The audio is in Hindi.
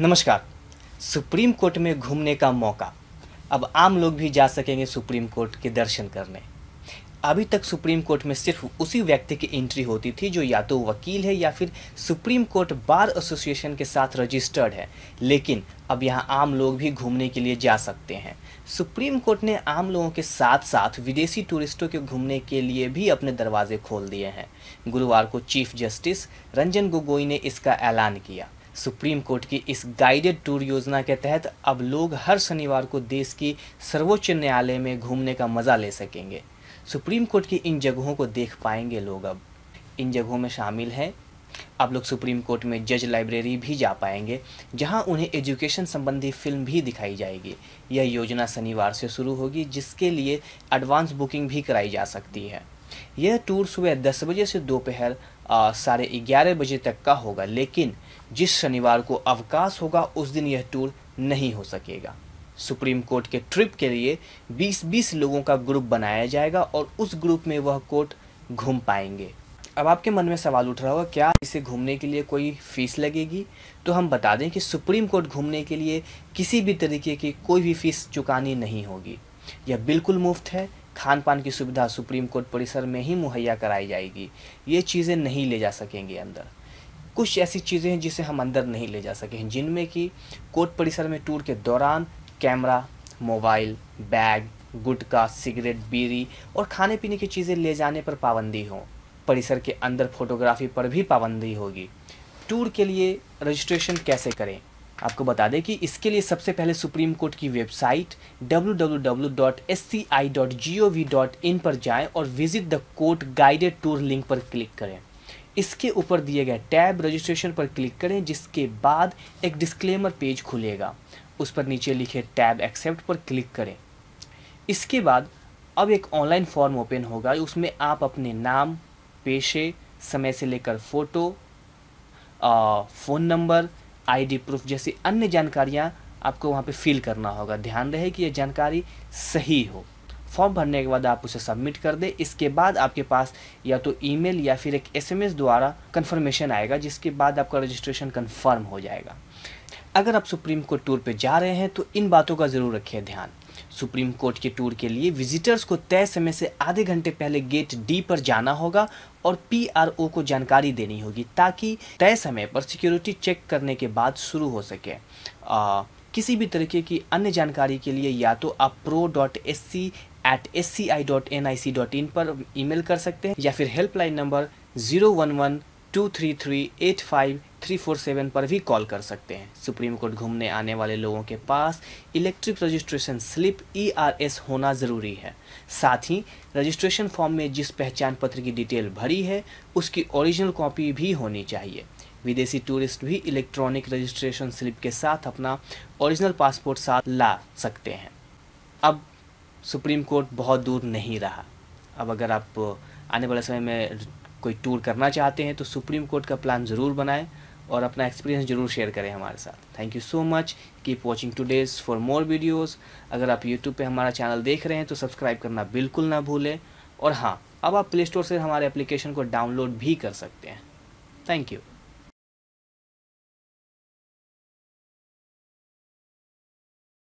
नमस्कार सुप्रीम कोर्ट में घूमने का मौका अब आम लोग भी जा सकेंगे सुप्रीम कोर्ट के दर्शन करने अभी तक सुप्रीम कोर्ट में सिर्फ उसी व्यक्ति की एंट्री होती थी जो या तो वकील है या फिर सुप्रीम कोर्ट बार एसोसिएशन के साथ रजिस्टर्ड है लेकिन अब यहाँ आम लोग भी घूमने के लिए जा सकते हैं सुप्रीम कोर्ट ने आम लोगों के साथ साथ विदेशी टूरिस्टों के घूमने के लिए भी अपने दरवाजे खोल दिए हैं गुरुवार को चीफ जस्टिस रंजन गोगोई ने इसका ऐलान किया सुप्रीम कोर्ट की इस गाइडेड टूर योजना के तहत अब लोग हर शनिवार को देश की सर्वोच्च न्यायालय में घूमने का मज़ा ले सकेंगे सुप्रीम कोर्ट की इन जगहों को देख पाएंगे लोग अब इन जगहों में शामिल हैं आप लोग सुप्रीम कोर्ट में जज लाइब्रेरी भी जा पाएंगे जहां उन्हें एजुकेशन संबंधी फिल्म भी दिखाई जाएगी यह योजना शनिवार से शुरू होगी जिसके लिए एडवांस बुकिंग भी कराई जा सकती है यह टूर सुबह दस बजे से दोपहर साढ़े ग्यारह बजे तक का होगा लेकिन जिस शनिवार को अवकाश होगा उस दिन यह टूर नहीं हो सकेगा सुप्रीम कोर्ट के ट्रिप के लिए 20-20 लोगों का ग्रुप बनाया जाएगा और उस ग्रुप में वह कोर्ट घूम पाएंगे अब आपके मन में सवाल उठ रहा होगा क्या इसे घूमने के लिए कोई फ़ीस लगेगी तो हम बता दें कि सुप्रीम कोर्ट घूमने के लिए किसी भी तरीके की कोई भी फ़ीस चुकानी नहीं होगी यह बिल्कुल मुफ्त है खान पान की सुविधा सुप्रीम कोर्ट परिसर में ही मुहैया कराई जाएगी ये चीज़ें नहीं ले जा सकेंगे अंदर कुछ ऐसी चीज़ें हैं जिसे हम अंदर नहीं ले जा सकें जिनमें कि कोर्ट परिसर में टूर के दौरान कैमरा मोबाइल बैग गुटखा सिगरेट बीड़ी और खाने पीने की चीज़ें ले जाने पर पाबंदी हो परिसर के अंदर फोटोग्राफी पर भी पाबंदी होगी टूर के लिए रजिस्ट्रेशन कैसे करें आपको बता दें कि इसके लिए सबसे पहले सुप्रीम कोर्ट की वेबसाइट www.sci.gov.in पर जाएं और visit the court guided tour link पर क्लिक करें इसके ऊपर दिए गए टैब रजिस्ट्रेशन पर क्लिक करें जिसके बाद एक डिस्क्लेमर पेज खुलेगा उस पर नीचे लिखे टैब एक्सेप्ट पर क्लिक करें इसके बाद अब एक ऑनलाइन फॉर्म ओपन होगा उसमें आप अपने नाम पेशे समय से लेकर photo phone number ID proof जैसी अन्य जानकारियाँ आपको वहाँ पे फिल करना होगा ध्यान रहे कि यह जानकारी सही हो फॉर्म भरने के बाद आप उसे सबमिट कर दें इसके बाद आपके पास या तो ईमेल या फिर एक एसएमएस द्वारा कंफर्मेशन आएगा जिसके बाद आपका रजिस्ट्रेशन कंफर्म हो जाएगा अगर आप सुप्रीम कोर्ट टूर पर जा रहे हैं तो इन बातों का ज़रूर रखिए ध्यान सुप्रीम कोर्ट के टूर के लिए विजिटर्स को तय समय से आधे घंटे पहले गेट डी पर जाना होगा और पीआरओ को जानकारी देनी होगी ताकि तय समय पर सिक्योरिटी चेक करने के बाद शुरू हो सके आ, किसी भी तरीके की अन्य जानकारी के लिए या तो आप pro dot S C at S C I dot N I C dot in पर ईमेल कर सकते हैं या फिर helpline number zero one one two three three eight five three four seven पर भी कॉल कर सकते हैं सुप्रीम कोर्ट घूमने आने वाले लोगों के पास इलेक्ट्रिक रजिस्ट्रेशन स्लिप ईआरएस होना ज़रूरी है साथ ही रजिस्ट्रेशन फॉर्म में जिस पहचान पत्र की डिटेल भरी है उसकी ओरिजिनल कॉपी भी होनी चाहिए विदेशी टूरिस्ट भी इलेक्ट्रॉनिक रजिस्ट्रेशन स्लिप के साथ अपना ओरिजिनल पासपोर्ट साथ ला सकते हैं अब सुप्रीम कोर्ट बहुत दूर नहीं रहा अब अगर आप आने वाले समय में कोई टूर करना चाहते हैं तो सुप्रीम कोर्ट का प्लान ज़रूर बनाएं और अपना एक्सपीरियंस जरूर शेयर करें हमारे साथ thank you so much keep watching today's for more videos अगर आप यूट्यूब पर हमारा चैनल देख रहे हैं तो सब्सक्राइब करना बिल्कुल ना भूलें और हाँ अब आप प्ले स्टोर से हमारे एप्लीकेशन को डाउनलोड भी कर सकते हैं थैंक यू